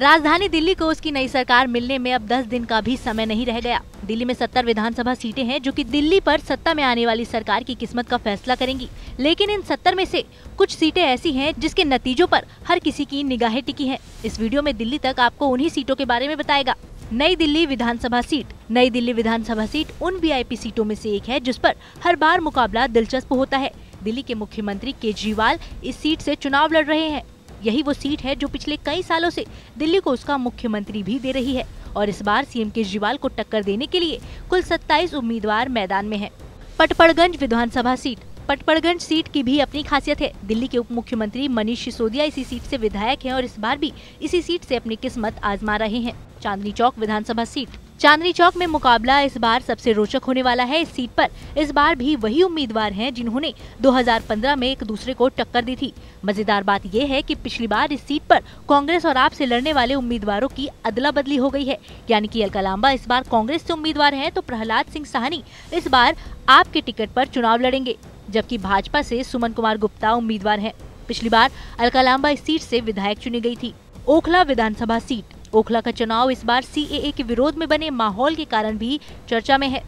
राजधानी दिल्ली को उसकी नई सरकार मिलने में अब दस दिन का भी समय नहीं रह गया दिल्ली में सत्तर विधानसभा सीटें हैं जो कि दिल्ली पर सत्ता में आने वाली सरकार की किस्मत का फैसला करेंगी लेकिन इन सत्तर में से कुछ सीटें ऐसी हैं जिसके नतीजों पर हर किसी की निगाहें टिकी हैं। इस वीडियो में दिल्ली तक आपको उन्ही सीटों के बारे में बताएगा नई दिल्ली विधानसभा सीट नई दिल्ली विधानसभा सीट उन वी सीटों में ऐसी एक है जिस पर हर बार मुकाबला दिलचस्प होता है दिल्ली के मुख्यमंत्री केजरीवाल इस सीट से चुनाव लड़ रहे हैं यही वो सीट है जो पिछले कई सालों से दिल्ली को उसका मुख्यमंत्री भी दे रही है और इस बार सीएम केजरीवाल को टक्कर देने के लिए कुल 27 उम्मीदवार मैदान में हैं। पटपड़गंज विधानसभा सीट पटपड़गंज सीट की भी अपनी खासियत है दिल्ली के उप मुख्यमंत्री मनीष सिसोदिया इसी सीट से विधायक हैं और इस बार भी इसी सीट से अपनी किस्मत आजमा रहे हैं चांदनी चौक विधानसभा सीट चांदनी चौक में मुकाबला इस बार सबसे रोचक होने वाला है इस सीट पर इस बार भी वही उम्मीदवार हैं जिन्होंने 2015 में एक दूसरे को टक्कर दी थी मजेदार बात यह है कि पिछली बार इस सीट पर कांग्रेस और आप से लड़ने वाले उम्मीदवारों की अदला बदली हो गई है यानी कि अलका लांबा इस बार कांग्रेस से उम्मीदवार है तो प्रहलाद सिंह साहनी इस बार आपके टिकट आरोप चुनाव लड़ेंगे जबकि भाजपा ऐसी सुमन कुमार गुप्ता उम्मीदवार है पिछली बार अलका लांबा इस सीट ऐसी विधायक चुनी गयी थी ओखला विधानसभा सीट ओखला का चुनाव इस बार सी के विरोध में बने माहौल के कारण भी चर्चा में है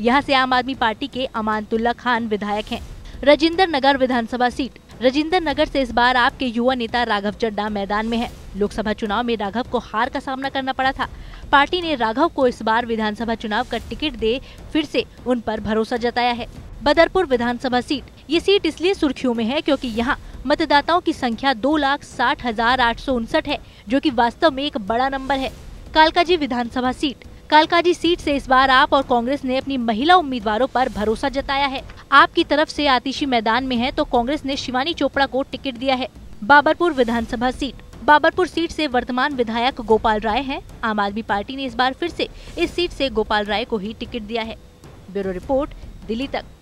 यहाँ से आम आदमी पार्टी के अमानतुल्ला खान विधायक हैं राजिंदर नगर विधानसभा सीट राजिंदर नगर से इस बार आपके युवा नेता राघव चड्डा मैदान में है लोकसभा चुनाव में राघव को हार का सामना करना पड़ा था पार्टी ने राघव को इस बार विधानसभा चुनाव का टिकट दे फिर से उन पर भरोसा जताया है बदरपुर विधानसभा सीट ये सीट इसलिए सुर्खियों में है क्योंकि यहाँ मतदाताओं की संख्या दो लाख साठ हजार आठ सौ उनसठ है जो कि वास्तव में एक बड़ा नंबर है कालकाजी विधानसभा सीट कालकाजी सीट से इस बार आप और कांग्रेस ने अपनी महिला उम्मीदवारों पर भरोसा जताया है आपकी तरफ से आतिशी मैदान में है तो कांग्रेस ने शिवानी चोपड़ा को टिकट दिया है बाबरपुर विधानसभा सीट बाबरपुर सीट से वर्तमान विधायक गोपाल राय हैं। आम आदमी पार्टी ने इस बार फिर से इस सीट से गोपाल राय को ही टिकट दिया है ब्यूरो रिपोर्ट दिल्ली तक